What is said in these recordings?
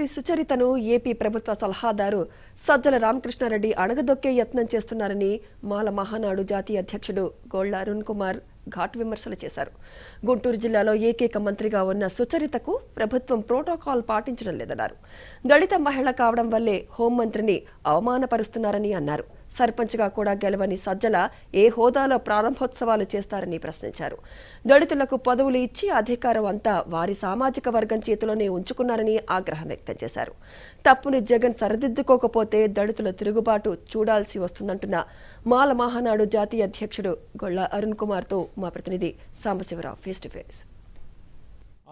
మంత్రి సుచరితను ఏపీ ప్రభుత్వ సలహాదారు సజ్జల రామకృష్ణారెడ్డి అణగదొక్కే యత్నం చేస్తున్నారని మాల మహానాడు జాతీయ అధ్యక్షుడు గోళ్ల అరుణ్ కుమార్ ఘాట్ విమర్శలు చేశారు గుంటూరు జిల్లాలో ఏకైక మంత్రిగా ఉన్న సుచరితకు ప్రభుత్వం ప్రోటోకాల్ పాటించడం లేదన్నారు దళిత మహిళ కావడం వల్లే హోంమంత్రిని అవమానపరుస్తున్నారని అన్నారు సర్పంచ్గా కూడా గెలవని సజ్జల ఏ హోదాలో ప్రారంభోత్సవాలు చేస్తారని ప్రశ్నించారు దళితులకు పదవులు ఇచ్చి అధికారం అంతా వారి సామాజిక వర్గం చేతిలోనే ఉంచుకున్నారని ఆగ్రహం వ్యక్తం చేశారు తప్పుని జగన్ సరిదిద్దుకోకపోతే దళితుల తిరుగుబాటు చూడాల్సి వస్తుందంటున్న మాల మహానాడు జాతీయ అధ్యక్షుడు గొల్ల అరుణ్ కుమార్తో మా ప్రతినిధి Sambasivarao face to face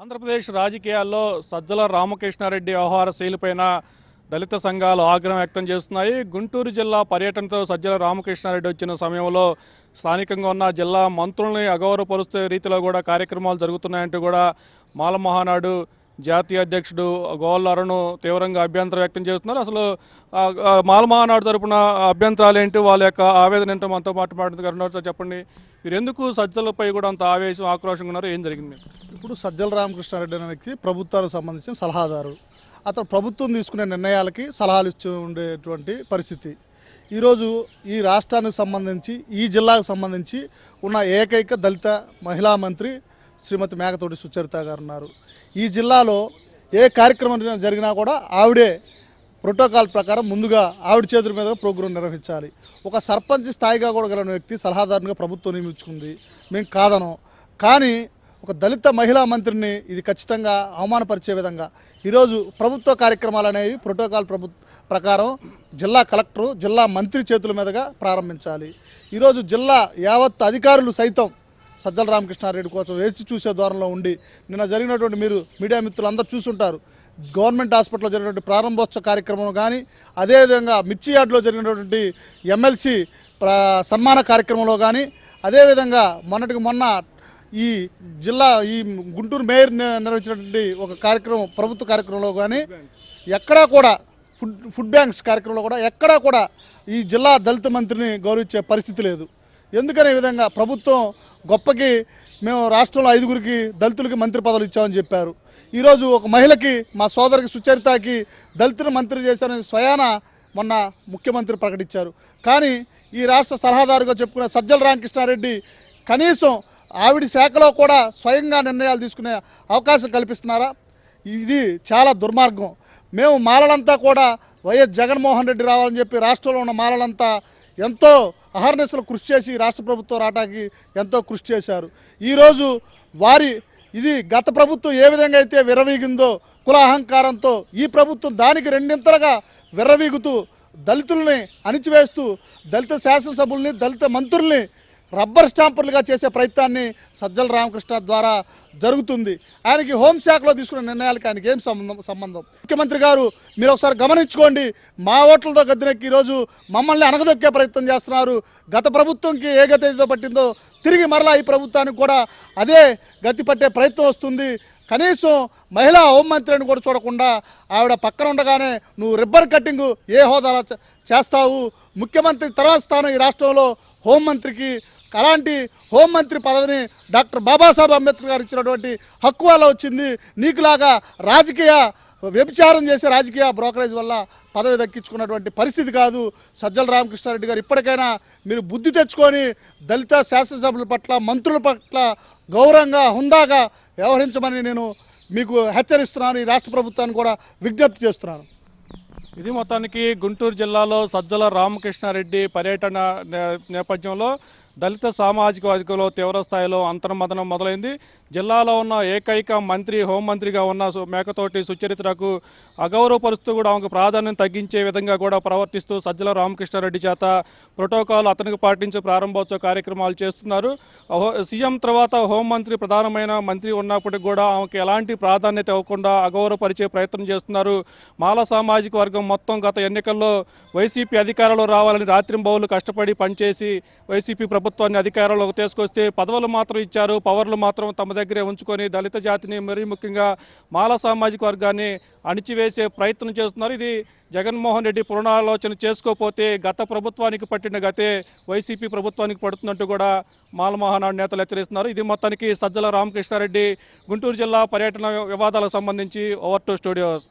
Andhra Pradesh రాజకీయాల్లో సజ్జల రామకృష్ణారెడ్డి వ్యవహార శైలిపైన దళిత సంఘాలు ఆగ్రహం వ్యక్తం చేస్తున్నాయి గుంటూరు జిల్లా పర్యటనతో సజ్జల రామకృష్ణారెడ్డి వచ్చిన సమయంలో స్థానికంగా ఉన్న జిల్లా మంత్రుల్ని అగౌరవపరుస్తే రీతిలో కూడా కార్యక్రమాలు జరుగుతున్నాయంటూ కూడా మాల మహానాడు జాతీయ అధ్యక్షుడు గోవల్ అరుణ్ తీవ్రంగా అభ్యంతరం వ్యక్తం చేస్తున్నారు అసలు మాలమహానాడు తరపున అభ్యంతరాలు ఏంటి వాళ్ళ యొక్క ఆవేదన ఏంటో మనతో మాట్లాడుతున్నారు సార్ చెప్పండి మీరు ఎందుకు సజ్జలపై కూడా అంత ఆవేశం ఆక్రోషంగా ఉన్నారు ఏం జరిగింది ఇప్పుడు సజ్జల రామకృష్ణారెడ్డి అనే వ్యక్తి ప్రభుత్వానికి సంబంధించిన సలహాదారు అతను ప్రభుత్వం తీసుకునే నిర్ణయాలకి సలహాలు ఇచ్చి ఉండేటువంటి పరిస్థితి ఈరోజు ఈ రాష్ట్రానికి సంబంధించి ఈ జిల్లాకు సంబంధించి ఉన్న ఏకైక దళిత మహిళా మంత్రి శ్రీమతి మేకతోటి సుచరిత గారు ఉన్నారు ఈ జిల్లాలో ఏ కార్యక్రమం జరిగినా కూడా ఆవిడే ప్రోటోకాల్ ప్రకారం ముందుగా ఆవిడ చేతుల మీద ప్రోగ్రాం నిర్వహించాలి ఒక సర్పంచ్ స్థాయిగా కూడా గల వ్యక్తి సలహాదారునిగా ప్రభుత్వం నియమించుకుంది మేము కాదనం కానీ ఒక దళిత మహిళా మంత్రిని ఇది ఖచ్చితంగా అవమానపరిచే విధంగా ఈరోజు ప్రభుత్వ కార్యక్రమాలు అనేవి ప్రోటోకాల్ ప్రభు ప్రకారం జిల్లా కలెక్టరు జిల్లా మంత్రి చేతుల మీదుగా ప్రారంభించాలి ఈరోజు జిల్లా యావత్ అధికారులు సైతం సజ్జల రామకృష్ణారెడ్డి కోసం వేచి చూసే ద్వారంలో ఉండి నిన్న జరిగినటువంటి మీరు మీడియా మిత్రులు అందరూ చూసుంటారు గవర్నమెంట్ హాస్పిటల్లో జరిగినటువంటి ప్రారంభోత్సవ కార్యక్రమం కానీ అదేవిధంగా మిర్చి యార్డ్లో జరిగినటువంటి ఎమ్మెల్సీ సన్మాన కార్యక్రమంలో కానీ అదేవిధంగా మొన్నటికి మొన్న ఈ జిల్లా ఈ గుంటూరు మేయర్ నిర్వహించినటువంటి ఒక కార్యక్రమం ప్రభుత్వ కార్యక్రమంలో కానీ ఎక్కడా కూడా ఫుడ్ ఫుడ్ బ్యాంక్స్ కార్యక్రమంలో కూడా ఎక్కడా కూడా ఈ జిల్లా దళిత మంత్రిని గౌరవించే పరిస్థితి లేదు ఎందుకనే విధంగా ప్రభుత్వం గొప్పకి మేము రాష్ట్రంలో ఐదుగురికి దళితులకి మంత్రి పదవులు ఇచ్చామని చెప్పారు ఈరోజు ఒక మహిళకి మా సోదరికి సుచరితకి దళితుని మంత్రి చేశారని స్వయాన మొన్న ముఖ్యమంత్రి ప్రకటించారు కానీ ఈ రాష్ట్ర సలహాదారుగా చెప్పుకున్న సజ్జల రామకృష్ణారెడ్డి కనీసం ఆవిడ శాఖలో కూడా స్వయంగా నిర్ణయాలు తీసుకునే అవకాశం కల్పిస్తున్నారా ఇది చాలా దుర్మార్గం మేము మాలలంతా కూడా వైఎస్ జగన్మోహన్ రెడ్డి రావాలని చెప్పి రాష్ట్రంలో ఉన్న మాలలంతా ఎంతో అహర్నిశలు కృషి చేసి రాష్ట్ర ప్రభుత్వం రావడానికి ఎంతో కృషి చేశారు ఈరోజు వారి ఇది గత ప్రభుత్వం ఏ విధంగా అయితే విర్రవీగిందో అహంకారంతో ఈ ప్రభుత్వం దానికి రెండింతలుగా విర్రవీగుతూ దళితుల్ని అణిచివేస్తూ దళిత శాసనసభ్యుల్ని దళిత మంత్రుల్ని రబ్బర్ స్టాంపర్లుగా చేసే ప్రయత్నాన్ని సజ్జల రామకృష్ణ ద్వారా జరుగుతుంది ఆయనకి హోంశాఖలో తీసుకున్న నిర్ణయాలకి ఆయనకి ఏం సంబంధం సంబంధం ముఖ్యమంత్రి గారు మీరు ఒకసారి గమనించుకోండి మా ఓట్లతో గద్దెనెక్కి ఈరోజు మమ్మల్ని అనగదొక్కే ప్రయత్నం చేస్తున్నారు గత ప్రభుత్వంకి ఏ గతితో పట్టిందో తిరిగి మరలా ఈ ప్రభుత్వానికి కూడా అదే గతి పట్టే ప్రయత్నం వస్తుంది కనీసం మహిళా అని కూడా చూడకుండా ఆవిడ పక్కన ఉండగానే నువ్వు రిబ్బర్ కట్టింగ్ ఏ హోదాలో చేస్తావు ముఖ్యమంత్రి తర్వాత స్థానం ఈ రాష్ట్రంలో హోంమంత్రికి అలాంటి హోంమంత్రి పదవిని డాక్టర్ బాబాసాహెబ్ అంబేద్కర్ గారు ఇచ్చినటువంటి హక్కు వల్ల వచ్చింది నీకులాగా రాజకీయ వ్యభిచారం చేసే రాజకీయ బ్రోకరేజ్ వల్ల పదవి దక్కించుకున్నటువంటి పరిస్థితి కాదు సజ్జల రామకృష్ణారెడ్డి గారు ఇప్పటికైనా మీరు బుద్ధి తెచ్చుకొని దళిత శాసనసభ్యుల పట్ల మంత్రుల పట్ల గౌరవంగా హుందాగా వ్యవహరించమని నేను మీకు హెచ్చరిస్తున్నాను ఈ రాష్ట్ర ప్రభుత్వాన్ని కూడా విజ్ఞప్తి చేస్తున్నాను ఇది మొత్తానికి గుంటూరు జిల్లాలో సజ్జల రామకృష్ణారెడ్డి పర్యటన నేపథ్యంలో దళిత సామాజిక వర్గంలో తీవ్రస్థాయిలో అంతర్మదనం మొదలైంది జిల్లాలో ఉన్న ఏకైక మంత్రి హోంమంత్రిగా ఉన్న మేకతోటి సుచరిత్రకు అగౌరవపరుస్తూ కూడా ఆమెకు ప్రాధాన్యం తగ్గించే విధంగా కూడా ప్రవర్తిస్తూ సజ్జల రామకృష్ణారెడ్డి చేత ప్రోటోకాల్ అతనికి పాటించే ప్రారంభోత్సవ కార్యక్రమాలు చేస్తున్నారు సీఎం తర్వాత హోంమంత్రి ప్రధానమైన మంత్రి ఉన్నప్పటికీ కూడా ఆమెకు ఎలాంటి ప్రాధాన్యత ఇవ్వకుండా అగౌరవపరిచే ప్రయత్నం చేస్తున్నారు మాల సామాజిక వర్గం మొత్తం గత ఎన్నికల్లో వైసీపీ అధికారంలో రావాలని రాత్రింబౌలు కష్టపడి పనిచేసి వైసీపీ ప్రభుత్వం ప్రభుత్వాన్ని అధికారంలోకి తీసుకొస్తే పదవులు మాత్రం ఇచ్చారు పవర్లు మాత్రం తమ దగ్గరే ఉంచుకొని దళిత జాతిని మరీ ముఖ్యంగా మాల సామాజిక వర్గాన్ని అణిచివేసే ప్రయత్నం చేస్తున్నారు ఇది జగన్మోహన్ రెడ్డి పునరాలోచన చేసుకోకపోతే గత ప్రభుత్వానికి పట్టిన గతే వైసీపీ ప్రభుత్వానికి పడుతున్నట్టు కూడా మాల మహానాడు నేతలు హెచ్చరిస్తున్నారు ఇది మొత్తానికి సజ్జల రామకృష్ణారెడ్డి గుంటూరు జిల్లా పర్యటన వివాదాలకు సంబంధించి ఓవర్ టూ స్టూడియోస్